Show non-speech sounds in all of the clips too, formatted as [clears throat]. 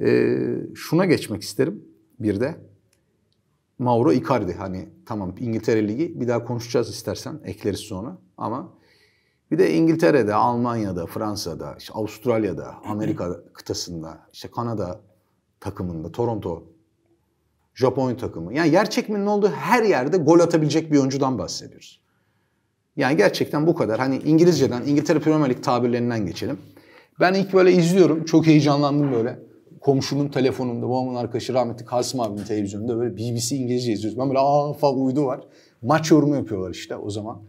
E, şuna geçmek isterim bir de. Mauro Icardi hani tamam İngiltere Ligi bir daha konuşacağız istersen ekleriz sonra ama bir de İngiltere'de, Almanya'da, Fransa'da, işte Avustralya'da, Amerika kıtasında, işte Kanada takımında, Toronto, Japonya takımı. Yani yer çekiminin olduğu her yerde gol atabilecek bir oyuncudan bahsediyoruz. Yani gerçekten bu kadar. Hani İngilizceden, İngiltere Premier Lig tabirlerinden geçelim. Ben ilk böyle izliyorum. Çok heyecanlandım böyle. Komşunun telefonunda babamın arkadaşı rahmetli Kasım abinin televizyonunda böyle BBC İngilizce izliyoruz. Ben böyle aa falan uydu var. Maç yorumu yapıyorlar işte o zaman.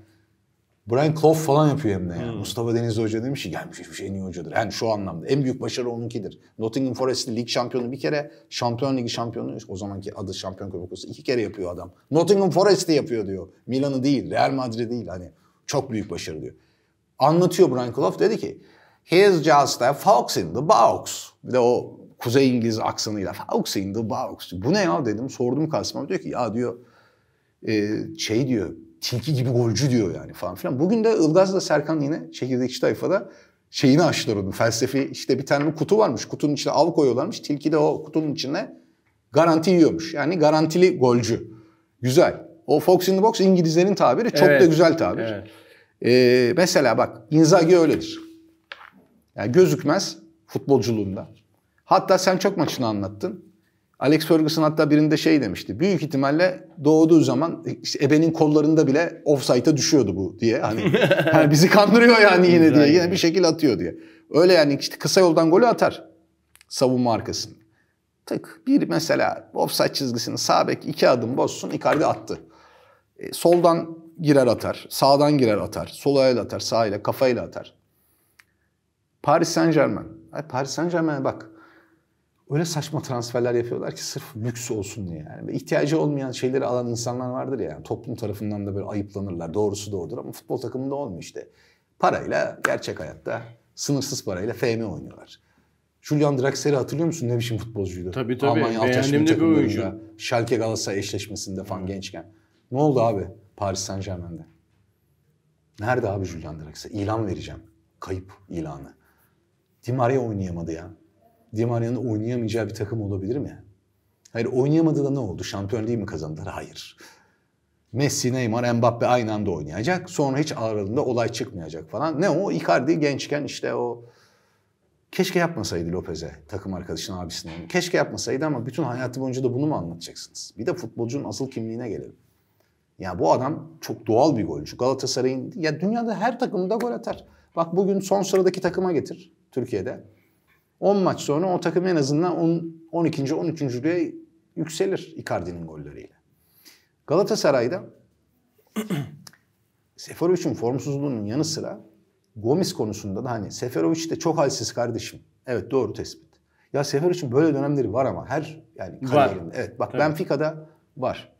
Brian Clough falan yapıyor hem de yani. Hmm. Mustafa Denizli Hoca demiş ki gelmiş geçmiş en iyi hocadır. Yani şu anlamda en büyük başarı onunkidir. Nottingham Forest'in lig şampiyonu bir kere, Şampiyon Ligi şampiyonu o zamanki adı Şampiyon Kupası iki kere yapıyor adam. Nottingham Forest'i yapıyor diyor. Milan'ı değil, Real Madrid'i değil hani çok büyük başarı diyor. Anlatıyor Brian Clough dedi ki He's just a fox in the box. Bir de o Kuzey İngiliz aksanıyla Fox in the box. Bu ne ya dedim. Sordum Kasım, Diyor ki ya diyor e, şey diyor tilki gibi golcü diyor yani falan filan. Bugün de Ilgaz'la Serkan yine çekirdekçi tayfada şeyini açtılar onun felsefi işte bir tane kutu varmış kutunun içine av koyuyorlarmış tilki de o kutunun içine garanti yiyormuş yani garantili golcü güzel o Fox in the Box İngilizlerin tabiri çok evet. da güzel tabir evet. ee, mesela bak Inzaghi öyledir yani gözükmez futbolculuğunda Hatta sen çok maçını anlattın. Alex Ferguson hatta birinde şey demişti. Büyük ihtimalle doğduğu zaman işte ebenin kollarında bile offside'a düşüyordu bu diye. Hani yani [laughs] bizi kandırıyor yani yine diye. Yine bir şekil atıyor diye. Öyle yani işte kısa yoldan golü atar. Savunma arkasını. Tık bir mesela offside çizgisini sağ bek iki adım bozsun Icardi attı. E, soldan girer atar. Sağdan girer atar. Sol ayağıyla atar. Sağ ile kafayla atar. Paris Saint Germain. Paris Saint Germain'e bak öyle saçma transferler yapıyorlar ki sırf lüks olsun diye yani. Ve ihtiyacı olmayan şeyleri alan insanlar vardır ya. Yani. Toplum tarafından da böyle ayıplanırlar. Doğrusu doğrudur ama futbol takımında olmuyor işte. Parayla gerçek hayatta sınırsız parayla FM oynuyorlar. Julian Draxler'i hatırlıyor musun? Ne biçim futbolcuydu? Tabii tabii. Almanya de bir oyuncu. Schalke Galatasaray eşleşmesinde falan hmm. gençken. Ne oldu abi Paris Saint Germain'de? Nerede abi Julian Draxler? İlan vereceğim. Kayıp ilanı. Di Maria oynayamadı ya. Di Maria'nın oynayamayacağı bir takım olabilir mi? Hayır oynayamadı da ne oldu? Şampiyon değil mi kazandılar? Hayır. Messi, Neymar, Mbappe aynı anda oynayacak. Sonra hiç aralarında olay çıkmayacak falan. Ne o? Icardi gençken işte o Keşke yapmasaydı Lopez'e, takım arkadaşına, abisine. Keşke yapmasaydı ama bütün hayatı boyunca da bunu mu anlatacaksınız? Bir de futbolcunun asıl kimliğine gelelim. Ya bu adam çok doğal bir golcü. Galatasaray'ın, ya dünyada her takımda gol atar. Bak bugün son sıradaki takıma getir Türkiye'de. 10 maç sonra o takım en azından 10, 12. 13. lüğe yükselir Icardi'nin golleriyle. Galatasaray'da [clears throat] Seferovic'in formsuzluğunun yanı sıra Gomis konusunda da hani Seferovic de çok halsiz kardeşim. Evet doğru tespit. Ya Seferovic'in böyle dönemleri var ama her yani kariyerinde. Evet bak Tabii. Benfica'da var.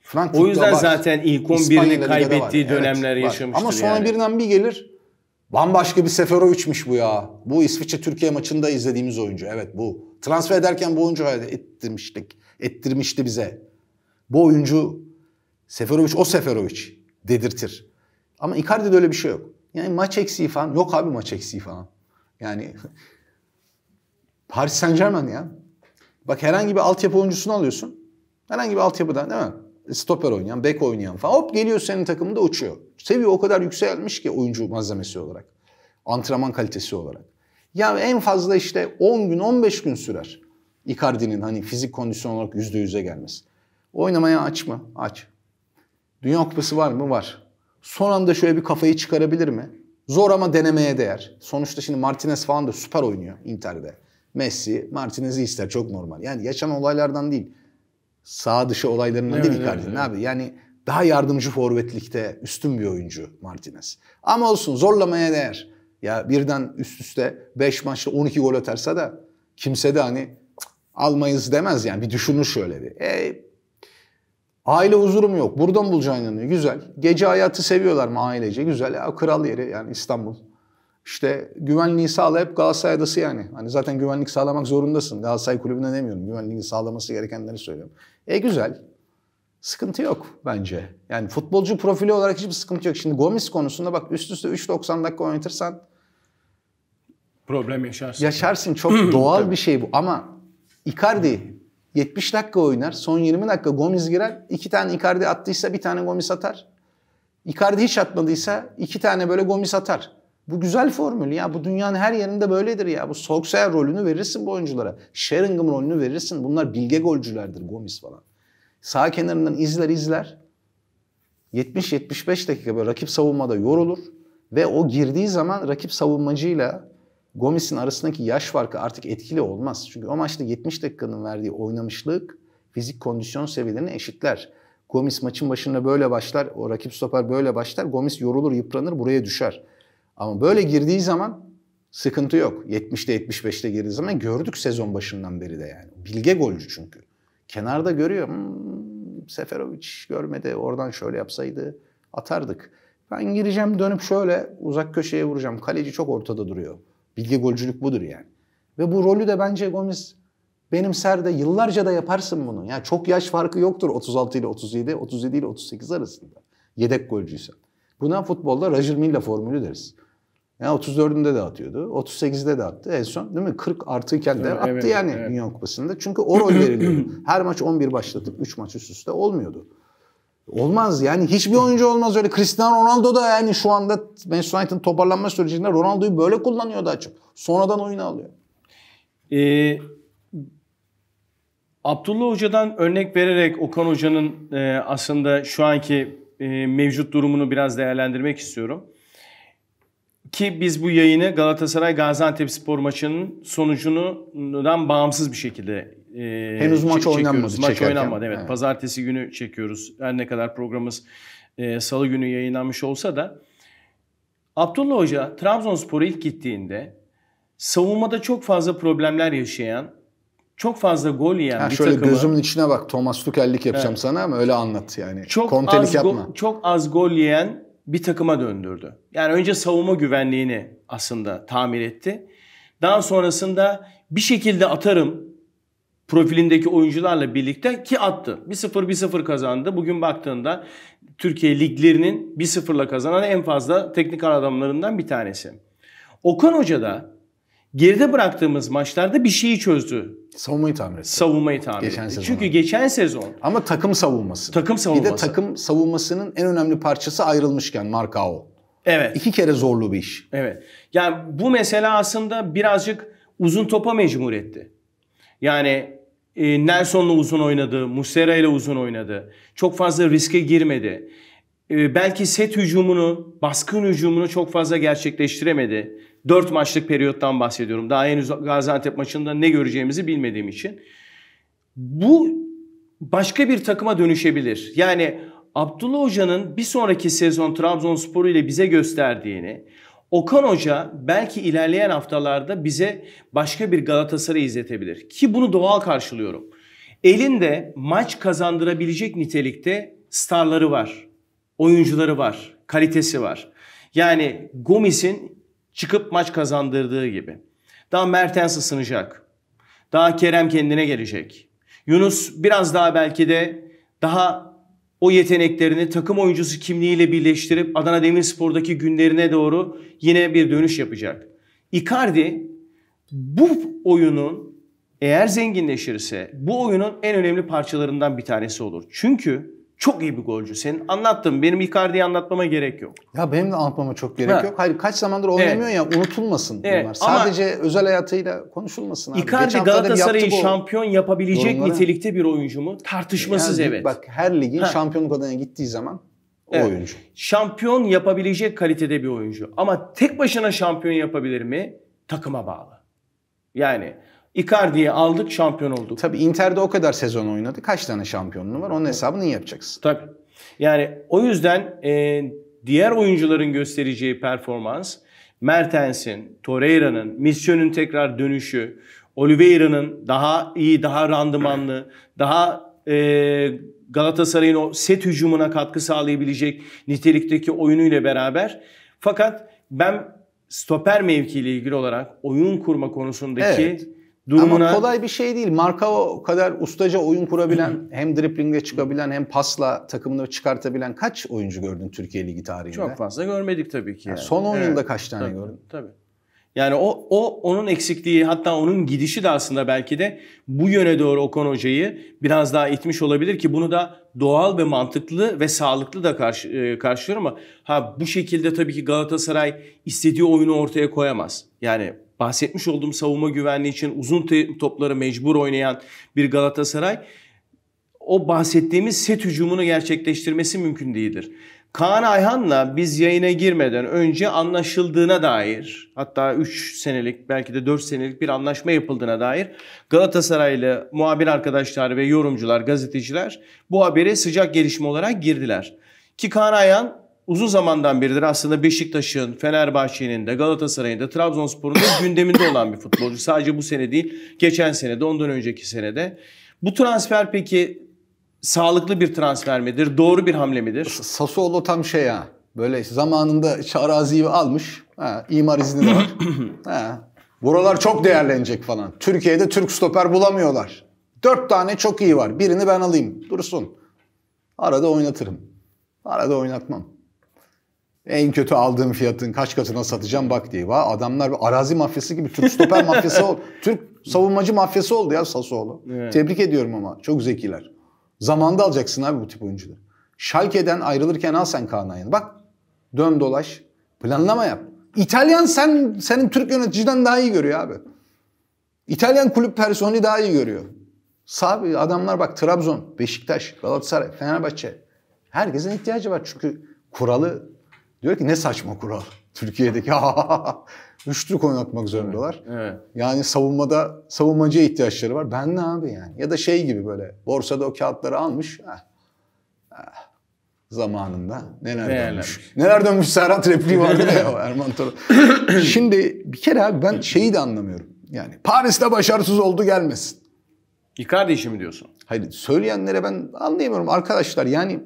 Frankfurt'ta var. O yüzden var. zaten ilk 11'ini kaybettiği var. dönemler evet, yaşamıştır Ama sonra yani. birinden bir gelir Bambaşka bir Seferovic'miş bu ya. Bu İsviçre Türkiye maçında izlediğimiz oyuncu. Evet bu. Transfer ederken bu oyuncu ettirmiştik. Ettirmişti bize. Bu oyuncu Seferovic o Seferovic dedirtir. Ama Icardi'de öyle bir şey yok. Yani maç eksiği falan. Yok abi maç eksiği falan. Yani [laughs] Paris Saint Germain ya. Bak herhangi bir altyapı oyuncusunu alıyorsun. Herhangi bir altyapıdan değil mi? stoper oynayan, bek oynayan falan hop geliyor senin takımında uçuyor. Seviye o kadar yükselmiş ki oyuncu malzemesi olarak. Antrenman kalitesi olarak. Yani en fazla işte 10 gün 15 gün sürer. Icardi'nin hani fizik kondisyon olarak %100'e gelmesi. Oynamaya aç mı? Aç. Dünya Kupası var mı? Var. Son anda şöyle bir kafayı çıkarabilir mi? Zor ama denemeye değer. Sonuçta şimdi Martinez falan da süper oynuyor Inter'de. Messi, Martinez'i ister çok normal. Yani yaşanan olaylardan değil sağ dışı olaylarından evet, değil Icardi'nin evet, abi. Yani daha yardımcı forvetlikte üstün bir oyuncu Martinez. Ama olsun zorlamaya değer. Ya birden üst üste 5 maçta 12 gol atarsa da kimse de hani almayız demez yani. Bir düşünür şöyle bir. E, aile huzurum yok. Buradan bulacağına inanıyor. Güzel. Gece hayatı seviyorlar mı ailece? Güzel. Ya, kral yeri yani İstanbul. İşte güvenliği sağlayıp Galatasaray adası yani. Hani zaten güvenlik sağlamak zorundasın. Galatasaray kulübüne demiyorum. Güvenliği sağlaması gerekenleri söylüyorum. E güzel. Sıkıntı yok bence. Yani futbolcu profili olarak hiçbir sıkıntı yok. Şimdi Gomis konusunda bak üst üste 3.90 dakika oynatırsan problem yaşarsın. Yaşarsın çok [clears throat] doğal bir şey bu ama Icardi 70 dakika oynar. Son 20 dakika Gomis girer. iki tane Icardi attıysa bir tane Gomis atar. Icardi hiç atmadıysa iki tane böyle Gomis atar. Bu güzel formül ya. Bu dünyanın her yerinde böyledir ya. Bu Solskjaer rolünü verirsin bu oyunculara. Sheringham rolünü verirsin. Bunlar bilge golcülerdir Gomis falan. Sağ kenarından izler izler. 70-75 dakika böyle rakip savunmada yorulur. Ve o girdiği zaman rakip savunmacıyla Gomis'in arasındaki yaş farkı artık etkili olmaz. Çünkü o maçta 70 dakikanın verdiği oynamışlık fizik kondisyon seviyelerini eşitler. Gomis maçın başında böyle başlar, o rakip stoper böyle başlar. Gomis yorulur, yıpranır, buraya düşer. Ama böyle girdiği zaman sıkıntı yok. 70'te 75'te girdiği zaman gördük sezon başından beri de yani. Bilge golcü çünkü. Kenarda görüyor. Hmm, Seferovic görmedi. Oradan şöyle yapsaydı atardık. Ben gireceğim dönüp şöyle uzak köşeye vuracağım. Kaleci çok ortada duruyor. Bilge golcülük budur yani. Ve bu rolü de bence Gomez benim serde yıllarca da yaparsın bunu. Ya yani çok yaş farkı yoktur 36 ile 37, 37 ile 38 arasında. Yedek golcüysen. Buna futbolda Roger Milla formülü deriz. Yani 34'ünde de atıyordu. 38'de de attı. En son değil mi? 40 artıyken de evet, attı evet, yani evet. Dünya Kupası'nda. Çünkü o rol [clears throat] veriliyordu. Her maç 11 başlatıp 3 maç üst üste olmuyordu. Olmaz yani hiçbir oyuncu olmaz öyle. Cristiano Ronaldo da yani şu anda Manchester United'ın toparlanma sürecinde Ronaldo'yu böyle kullanıyordu açık. Sonradan oyunu alıyor. Ee, Abdullah Hoca'dan örnek vererek Okan Hoca'nın e, aslında şu anki e, mevcut durumunu biraz değerlendirmek istiyorum ki biz bu yayını Galatasaray Gaziantep spor maçının sonucundan bağımsız bir şekilde e, henüz maç çekiyoruz. oynanmadı. Maç çekerken. oynanmadı evet. evet. Pazartesi günü çekiyoruz. Her ne kadar programımız e, salı günü yayınlanmış olsa da Abdullah Hoca Trabzonspor'a ilk gittiğinde savunmada çok fazla problemler yaşayan çok fazla gol yiyen ha, bir şöyle takımı. gözümün içine bak Thomas Tuchel'lik yapacağım evet. sana ama öyle anlat yani. Çok Kontelik az yapma. Go- çok az gol yiyen bir takıma döndürdü. Yani önce savunma güvenliğini aslında tamir etti. Daha sonrasında bir şekilde atarım profilindeki oyuncularla birlikte ki attı. 1-0-1-0 kazandı. Bugün baktığında Türkiye liglerinin 1-0'la kazanan en fazla teknik adamlarından bir tanesi. Okan Hoca da geride bıraktığımız maçlarda bir şeyi çözdü. Savunmayı tamir etti. Savunmayı tamir geçen etti. Sezon. Çünkü geçen sezon. Ama takım savunması. Takım savunması. Bir de takım savunmasının en önemli parçası ayrılmışken Markao. Evet. İki kere zorlu bir iş. Evet. Yani bu mesela aslında birazcık uzun topa mecbur etti. Yani e, Nelson'la uzun oynadı, Muslera ile uzun oynadı. Çok fazla riske girmedi. Ee, belki set hücumunu, baskın hücumunu çok fazla gerçekleştiremedi. 4 maçlık periyottan bahsediyorum. Daha henüz Gaziantep maçında ne göreceğimizi bilmediğim için. Bu başka bir takıma dönüşebilir. Yani Abdullah Hoca'nın bir sonraki sezon Trabzonspor ile bize gösterdiğini, Okan Hoca belki ilerleyen haftalarda bize başka bir Galatasaray izletebilir. Ki bunu doğal karşılıyorum. Elinde maç kazandırabilecek nitelikte starları var oyuncuları var, kalitesi var. Yani Gomis'in çıkıp maç kazandırdığı gibi. Daha Mertens ısınacak. Daha Kerem kendine gelecek. Yunus biraz daha belki de daha o yeteneklerini takım oyuncusu kimliğiyle birleştirip Adana Demirspor'daki günlerine doğru yine bir dönüş yapacak. Icardi bu oyunun eğer zenginleşirse bu oyunun en önemli parçalarından bir tanesi olur. Çünkü çok iyi bir golcü. Senin anlattığın benim Icardi'yi anlatmama gerek yok. Ya benim de anlatmama çok gerek ha. yok. Hayır kaç zamandır oynamıyor evet. ya unutulmasın evet. bunlar. Sadece Ama özel hayatıyla konuşulmasın abi. Icardi Galatasaray'ı şampiyon yapabilecek yorumları... nitelikte bir oyuncu mu? Tartışmasız yani, evet. Bak her ligin ha. şampiyonluk adayına gittiği zaman o oyuncu. Şampiyon yapabilecek kalitede bir oyuncu. Ama tek başına şampiyon yapabilir mi? Takıma bağlı. Yani Icardi'yi aldık şampiyon olduk. Tabii Inter'de o kadar sezon oynadı. Kaç tane şampiyonluğu var? Onun hesabını iyi yapacaksın. Tabii. Yani o yüzden e, diğer oyuncuların göstereceği performans Mertens'in, Torreira'nın, Misyon'un tekrar dönüşü, Oliveira'nın daha iyi, daha randımanlı, daha e, Galatasaray'ın o set hücumuna katkı sağlayabilecek nitelikteki oyunuyla beraber. Fakat ben stoper mevkiyle ilgili olarak oyun kurma konusundaki evet durumuna... Ama kolay bir şey değil. Marka o kadar ustaca oyun kurabilen, [clears throat] hem driplingle çıkabilen hem pasla takımını çıkartabilen kaç oyuncu gördün Türkiye Ligi tarihinde? Çok fazla görmedik tabii ki. Yani. Yani son 10 evet. yılda kaç tane tabii, gördün? Tabii. Yani o, o onun eksikliği hatta onun gidişi de aslında belki de bu yöne doğru Okan Hoca'yı biraz daha itmiş olabilir ki bunu da doğal ve mantıklı ve sağlıklı da karşı, e, karşılıyorum ama ha bu şekilde tabii ki Galatasaray istediği oyunu ortaya koyamaz. Yani bahsetmiş olduğum savunma güvenliği için uzun topları mecbur oynayan bir Galatasaray o bahsettiğimiz set hücumunu gerçekleştirmesi mümkün değildir. Kaan Ayhan'la biz yayına girmeden önce anlaşıldığına dair hatta 3 senelik belki de 4 senelik bir anlaşma yapıldığına dair Galatasaraylı muhabir arkadaşlar ve yorumcular, gazeteciler bu habere sıcak gelişme olarak girdiler. Ki Kaan Ayhan uzun zamandan beridir aslında Beşiktaş'ın, Fenerbahçe'nin de Galatasaray'ın da Trabzonspor'un da gündeminde olan bir futbolcu. Sadece bu sene değil, geçen sene de ondan önceki senede. Bu transfer peki sağlıklı bir transfer midir? Doğru bir hamle midir? Sassuolo tam şey ya, Böyle zamanında araziyi almış. Ha, imar izni de var. [clears throat] ha, buralar çok değerlenecek falan. Türkiye'de Türk stoper bulamıyorlar. Dört tane çok iyi var. Birini ben alayım. Dursun. Arada oynatırım. Arada oynatmam. En kötü aldığım fiyatın kaç katına satacağım bak diye. Va, adamlar arazi mafyası gibi Türk stoper mafyası oldu. [laughs] Türk savunmacı mafyası oldu ya Sassuolo. Evet. Tebrik ediyorum ama çok zekiler. Zamanda alacaksın abi bu tip oyuncuları. Şalke'den ayrılırken al sen Kaan Ayhan'ı. Bak dön dolaş planlama yap. İtalyan sen senin Türk yöneticiden daha iyi görüyor abi. İtalyan kulüp personeli daha iyi görüyor. Sabi adamlar bak Trabzon, Beşiktaş, Galatasaray, Fenerbahçe. Herkesin ihtiyacı var çünkü kuralı Diyor ki ne saçma kural. Türkiye'deki [laughs] üçlük oynatmak zorundalar. Evet, Yani savunmada savunmacıya ihtiyaçları var. Ben ne abi yani? Ya da şey gibi böyle borsada o kağıtları almış. Heh, heh, zamanında neler, dönmüş. Neler dönmüş Serhat repliği vardı ya [laughs] Erman Toro. Şimdi bir kere abi ben şeyi de anlamıyorum. Yani Paris'te başarısız oldu gelmesin. Icardi işimi diyorsun? Hayır söyleyenlere ben anlayamıyorum arkadaşlar yani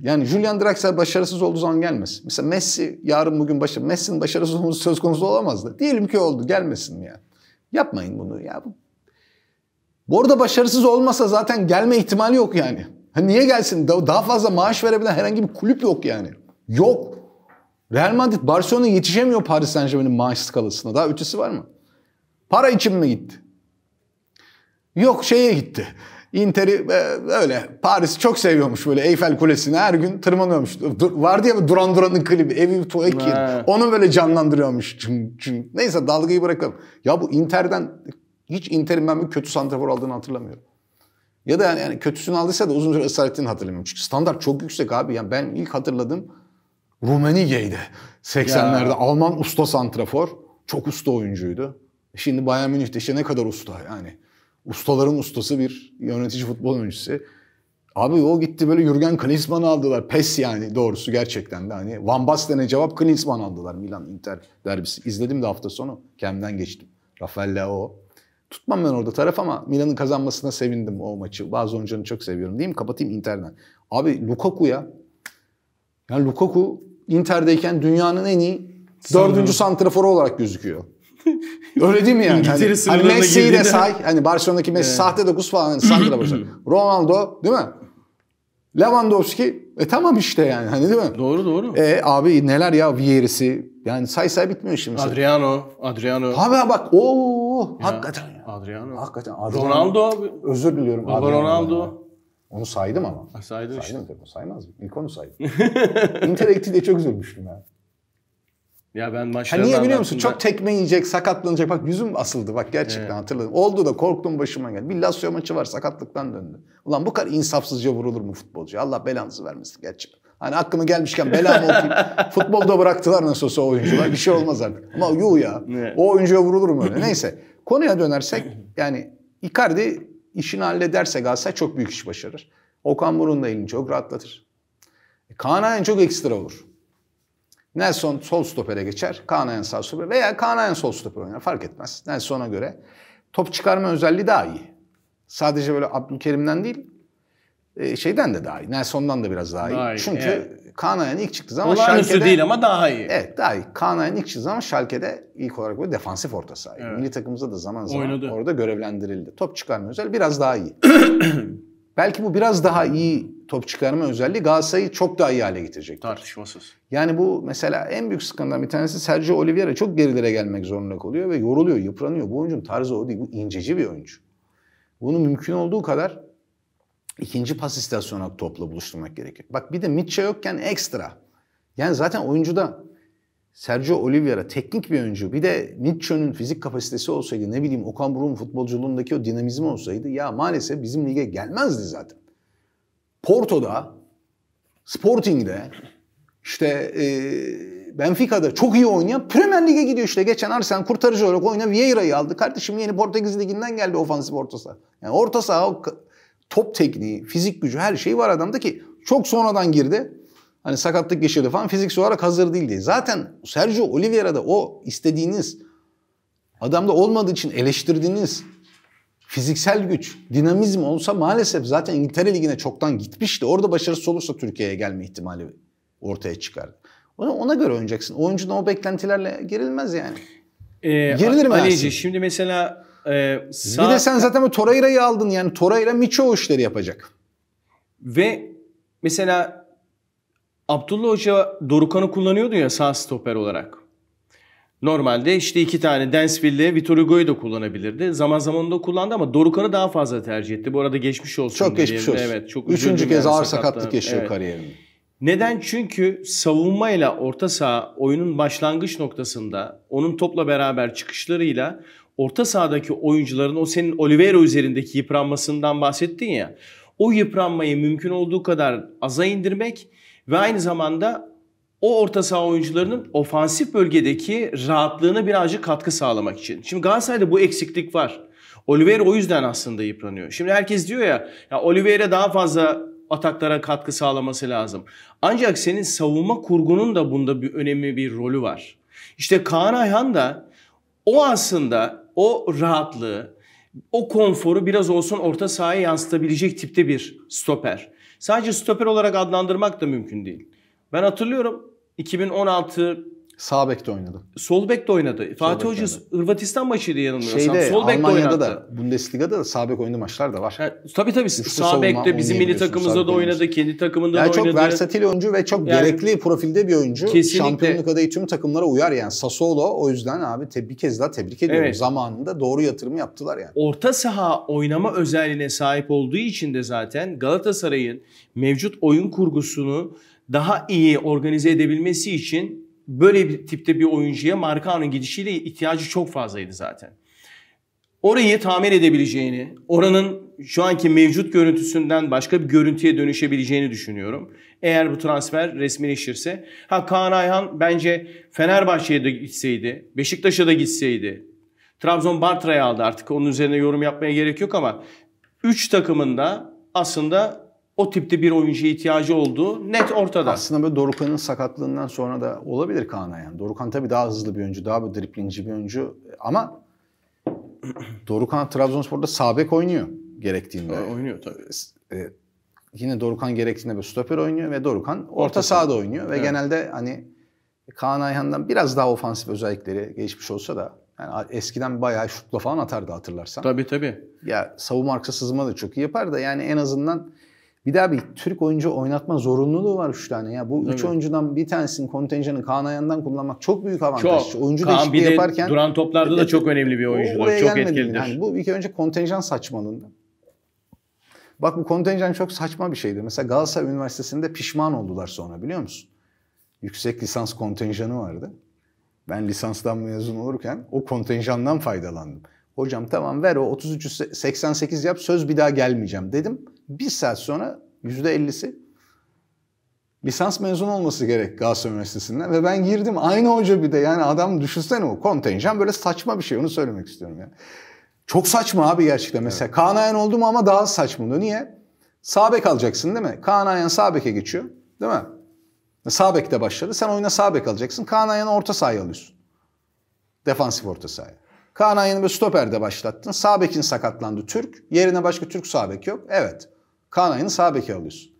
yani Julian Draxler başarısız olduğu zaman gelmesin. Mesela Messi yarın bugün başarı, Messi'nin başarısız olması söz konusu olamazdı. Diyelim ki oldu gelmesin ya. Yapmayın bunu ya. Bu arada başarısız olmasa zaten gelme ihtimali yok yani. Ha niye gelsin? Daha fazla maaş verebilen herhangi bir kulüp yok yani. Yok. Real Madrid, Barcelona yetişemiyor Paris Saint Germain'in maaş skalasına. Daha ötesi var mı? Para için mi gitti? Yok şeye gitti. Inter'i e, öyle Paris çok seviyormuş böyle Eyfel Kulesi'ne her gün tırmanıyormuş. Dur, vardı ya Duran Duran'ın klibi Evi to Ekin. Onu böyle canlandırıyormuş. Cım, cım. Neyse dalgayı bırakalım. Ya bu Inter'den hiç Inter'in ben bir kötü santrafor aldığını hatırlamıyorum. Ya da yani, yani kötüsünü aldıysa da uzun süre ısrar ettiğini hatırlamıyorum. Çünkü standart çok yüksek abi. Yani ben ilk hatırladım Rumenige'ydi. 80'lerde Alman usta santrafor. Çok usta oyuncuydu. Şimdi Bayern Münih'te işte ne kadar usta yani ustaların ustası bir yönetici futbol oyuncusu. Abi o gitti böyle Jürgen Klinsmann'ı aldılar. Pes yani doğrusu gerçekten de hani Van Basten'e cevap Klinsmann aldılar Milan Inter derbisi. İzledim de hafta sonu. kendimden geçtim. Rafael Leao. Tutmam ben orada taraf ama Milan'ın kazanmasına sevindim o maçı. Bazı oyuncularını çok seviyorum. Değil mi? Kapatayım Inter'den. Abi Lukaku ya. Yani Lukaku Inter'deyken dünyanın en iyi dördüncü santraforu olarak gözüküyor. [laughs] Öyle değil mi yani? Hani İngiltere hani, hani Messi'yi de say. Hani Barcelona'daki Messi evet. sahte dokuz falan. Hani Sandra Başak. [laughs] Ronaldo değil mi? Lewandowski e tamam işte yani hani değil mi? Doğru doğru. E abi neler ya Vieris'i yani say say bitmiyor şimdi. Adriano, Adriano. Abi bak o hakikaten. Adriano. Hakikaten Adriano. Ronaldo abi. Özür diliyorum. Adriano Ronaldo. Yani. Onu saydım ama. Saydım. saydım işte. Tabii, saymaz mı? İlk onu saydım. [laughs] Interaktif de çok üzülmüştüm yani. Ya ben maçlarda ha niye biliyor musun? Çok tekme yiyecek, sakatlanacak. Bak yüzüm asıldı bak gerçekten evet. hatırladım. Oldu da korktum başıma geldi. Bir Lazio maçı var sakatlıktan döndü. Ulan bu kadar insafsızca vurulur mu futbolcu? Allah belanızı vermesin gerçekten. Hani aklıma gelmişken belamı okuyayım. [laughs] Futbolda bıraktılar nasıl olsa oyuncular. Bir şey olmaz artık. Ama yuh ya. Evet. O oyuncuya vurulur mu öyle? [laughs] Neyse. Konuya dönersek yani Icardi işini hallederse Galatasaray çok büyük iş başarır. Okan Burun da elini çok rahatlatır. E, Kaan'a en çok ekstra olur. Nelson sol stopere geçer. Kanayan sağ stoper veya Kanayan sol stoper oynar fark etmez. Nelson'a göre top çıkarma özelliği daha iyi. Sadece böyle Abdülkerim'den değil e, şeyden de daha iyi. Nelson'dan da biraz daha iyi. Daha iyi Çünkü evet. Kanayan ilk çıktı zaman Olağanüstü Schalke'de... değil ama daha iyi. Evet daha iyi. Kanayan ilk çıktı zaman Schalke'de ilk olarak böyle defansif orta saha. Evet. Milli takımımızda da zaman zaman Oynadı. orada görevlendirildi. Top çıkarma özel biraz daha iyi. [clears throat] Belki bu biraz daha iyi top çıkarma özelliği Galatasaray'ı çok daha iyi hale getirecek. Tartışmasız. Yani bu mesela en büyük sıkıntıdan bir tanesi Sergio Oliveira çok gerilere gelmek zorunda kalıyor ve yoruluyor, yıpranıyor. Bu oyuncunun tarzı o değil. Bu inceci bir oyuncu. Bunu mümkün olduğu kadar ikinci pas istasyonu topla buluşturmak gerekir. Bak bir de Mitchell yokken ekstra. Yani zaten oyuncuda Sergio Oliveira teknik bir oyuncu. Bir de Nietzsche'nin fizik kapasitesi olsaydı ne bileyim Okan Buruk'un futbolculuğundaki o dinamizmi olsaydı ya maalesef bizim lige gelmezdi zaten. Porto'da, Sporting'de, işte e, Benfica'da çok iyi oynayan Premier Lig'e gidiyor işte. Geçen Arsenal kurtarıcı olarak oyna Vieira'yı aldı. Kardeşim yeni Portekiz Ligi'nden geldi ofansif orta saha. Yani orta saha top tekniği, fizik gücü her şey var adamda ki çok sonradan girdi hani sakatlık geçirdi falan fiziksel olarak hazır değildi. Zaten Sergio Oliveira'da o istediğiniz adamda olmadığı için eleştirdiğiniz fiziksel güç, dinamizm olsa maalesef zaten İngiltere Ligi'ne çoktan gitmişti. Orada başarısız olursa Türkiye'ye gelme ihtimali ortaya çıkar. Ona, ona göre oynayacaksın. Oyuncuna o beklentilerle gerilmez yani. Ee, Gerilir mi Ali'ci şimdi mesela e, sağ... Bir de sen zaten o Torreira'yı aldın yani Torreira Miço işleri yapacak. Ve mesela Abdullah Hoca Dorukan'ı kullanıyordu ya sağ stoper olarak. Normalde işte iki tane Densville'le Vitor Hugo'yu da kullanabilirdi. Zaman zaman da kullandı ama Dorukan'ı daha fazla tercih etti. Bu arada geçmiş olsun. Çok geçmiş yerine. olsun. Evet, çok Üçüncü kez ağır sakatlık, sakatlık yaşıyor evet. kariyerinde. Neden? Çünkü savunmayla orta saha oyunun başlangıç noktasında onun topla beraber çıkışlarıyla orta sahadaki oyuncuların o senin Oliveira üzerindeki yıpranmasından bahsettin ya. O yıpranmayı mümkün olduğu kadar aza indirmek ve aynı zamanda o orta saha oyuncularının ofansif bölgedeki rahatlığını birazcık katkı sağlamak için. Şimdi Galatasaray'da bu eksiklik var. Oliveira o yüzden aslında yıpranıyor. Şimdi herkes diyor ya, ya Oliveira daha fazla ataklara katkı sağlaması lazım. Ancak senin savunma kurgunun da bunda bir önemli bir rolü var. İşte Kaan Ayhan da o aslında o rahatlığı, o konforu biraz olsun orta sahaya yansıtabilecek tipte bir stoper. Sadece stoper olarak adlandırmak da mümkün değil. Ben hatırlıyorum 2016 Sağ bekte oynadı. Sol bekte oynadı. Sol Fatih Hoca Hırvatistan maçıydı yanılmıyorsam. sol bekte oynadı. da Bundesliga'da da sağ bek oynadığı maçlar da var. Ha, tabii tabii. Üçte sağ bekte bizim milli takımımızda da oynadı. Kendi takımında yani da oynadı. Çok versatil oyuncu ve çok yani, gerekli profilde bir oyuncu. Kesinlikle. Şampiyonluk adayı tüm takımlara uyar yani. Sassuolo o yüzden abi te, bir kez daha tebrik ediyorum. Evet. Zamanında doğru yatırımı yaptılar yani. Orta saha oynama özelliğine sahip olduğu için de zaten Galatasaray'ın mevcut oyun kurgusunu daha iyi organize edebilmesi için böyle bir tipte bir oyuncuya markanın gidişiyle ihtiyacı çok fazlaydı zaten. Orayı tamir edebileceğini, oranın şu anki mevcut görüntüsünden başka bir görüntüye dönüşebileceğini düşünüyorum. Eğer bu transfer resmileşirse. Ha Kaan Ayhan bence Fenerbahçe'ye de gitseydi, Beşiktaş'a da gitseydi. Trabzon Bartra'yı aldı artık onun üzerine yorum yapmaya gerek yok ama üç takımında aslında o tipte bir oyuncuya ihtiyacı olduğu net ortada. Aslında böyle Dorukhan'ın sakatlığından sonra da olabilir Kaan'a yani. Dorukan tabii daha hızlı bir oyuncu, daha bir driplinci bir oyuncu ama Dorukhan Trabzonspor'da sabek oynuyor gerektiğinde. oynuyor tabii. E, yine Dorukhan gerektiğinde bir stoper oynuyor ve Dorukhan orta, orta sahada oynuyor ve evet. genelde hani Kaan Ayhan'dan biraz daha ofansif özellikleri gelişmiş olsa da yani eskiden bayağı şutla falan atardı hatırlarsan. Tabii tabii. Ya savunma arkası sızma da çok iyi yapar da yani en azından bir daha bir Türk oyuncu oynatma zorunluluğu var 3 tane ya. Bu 3 oyuncudan bir tanesinin kontenjanı Kaan Ayan'dan kullanmak çok büyük avantaj. Çok. Oyuncu Kaan değişikliği bir de yaparken duran toplarda da e, e, çok önemli bir oyuncudur. Çok etkilidir. Yani bu ilk önce kontenjan saçmalığında. Bak bu kontenjan çok saçma bir şeydi. Mesela Galatasaray Üniversitesi'nde pişman oldular sonra biliyor musun? Yüksek lisans kontenjanı vardı. Ben lisanstan mezun olurken o kontenjandan faydalandım. Hocam tamam ver o 3388 yap söz bir daha gelmeyeceğim dedim. Bir saat sonra yüzde %50'si lisans mezun olması gerek Galatasaray Üniversitesi'nden ve ben girdim aynı hoca bir de yani adam düşünsene o kontenjan böyle saçma bir şey onu söylemek istiyorum yani. Çok saçma abi gerçekten mesela evet. Kaan Ayan oldu mu ama daha saçmalıyor. Niye? Sabek alacaksın değil mi? Kaan Ayan Sabek'e geçiyor değil mi? Sabek de başladı. Sen oyuna Sabek alacaksın. Kaan Ayan'ı orta sahaya alıyorsun. Defansif orta sahaya. Kaan Ayan'ı böyle stoperde başlattın. Sabek'in sakatlandı Türk. Yerine başka Türk Sabek yok. Evet. Kaan Ayın'ı sağ beke alıyorsun.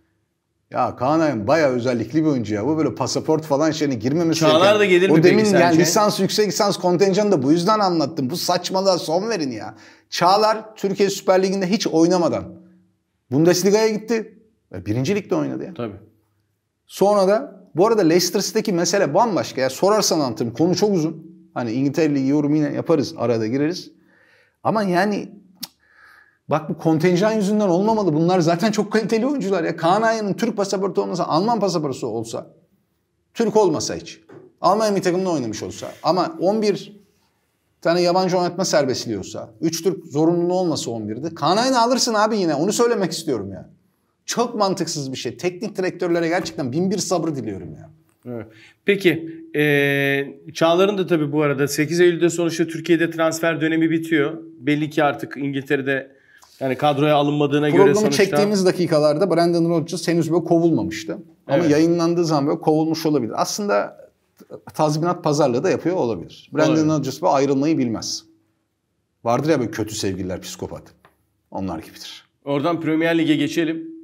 Ya Kaan bayağı özellikli bir oyuncu ya. Bu böyle pasaport falan şeyini girmemesi Çağlar da gelir mi O demin peki sence? yani lisans, yüksek lisans kontenjanı da bu yüzden anlattım. Bu saçmalığa son verin ya. Çağlar Türkiye Süper Ligi'nde hiç oynamadan Bundesliga'ya gitti. E, birinci ligde oynadı ya. Tabii. Sonra da bu arada Leicester City'deki mesele bambaşka. Ya sorarsan anlatırım. Konu çok uzun. Hani İngiltere Ligi yorum yine yaparız. Arada gireriz. Ama yani Bak bu kontenjan yüzünden olmamalı. Bunlar zaten çok kaliteli oyuncular ya. Kaan Ayhan'ın Türk pasaportu olmasa, Alman pasaportu olsa, Türk olmasa hiç. Almanya milli takımında oynamış olsa ama 11 tane yabancı oynatma serbestliği olsa, 3 Türk zorunluluğu olmasa 11'de Kaan Ayhan'ı alırsın abi yine. Onu söylemek istiyorum ya. Çok mantıksız bir şey. Teknik direktörlere gerçekten bin bir sabır diliyorum ya. Peki ee, Çağlar'ın da tabii bu arada 8 Eylül'de sonuçta Türkiye'de transfer dönemi bitiyor. Belli ki artık İngiltere'de yani kadroya alınmadığına Programı göre sonuçta... çektiğimiz dakikalarda Brandon Rodgers henüz böyle kovulmamıştı. Ama yayınlandığı zaman böyle kovulmuş olabilir. Aslında tazminat pazarlığı da yapıyor olabilir. Brandon Rodgers böyle ayrılmayı bilmez. Vardır ya böyle kötü sevgililer, psikopat. Onlar gibidir. Oradan Premier Lig'e geçelim.